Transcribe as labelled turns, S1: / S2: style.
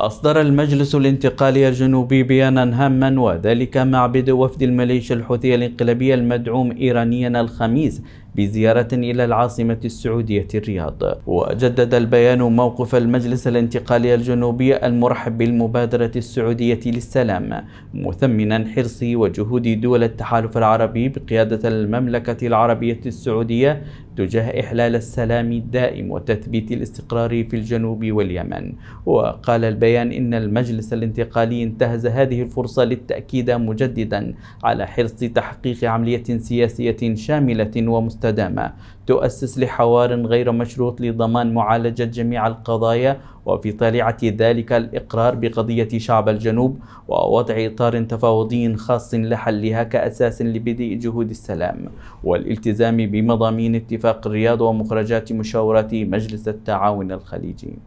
S1: أصدر المجلس الانتقالي الجنوبي بيانا هاما وذلك مع بدء وفد الميليشيا الحوثية الانقلابية المدعوم إيرانيا الخميس بزيارة إلى العاصمة السعودية الرياض وجدد البيان موقف المجلس الانتقالي الجنوبي المرحب بالمبادرة السعودية للسلام مثمنا حرص وجهود دول التحالف العربي بقيادة المملكة العربية السعودية تجاه إحلال السلام الدائم وتثبيت الاستقرار في الجنوب واليمن وقال البيان إن المجلس الانتقالي انتهز هذه الفرصة للتأكيد مجددا على حرص تحقيق عملية سياسية شاملة ومستقرة المستدامة تؤسس لحوار غير مشروط لضمان معالجة جميع القضايا وفي طليعة ذلك الإقرار بقضية شعب الجنوب ووضع إطار تفاوضي خاص لحلها كأساس لبدء جهود السلام والالتزام بمضامين اتفاق الرياض ومخرجات مشاورات مجلس التعاون الخليجي.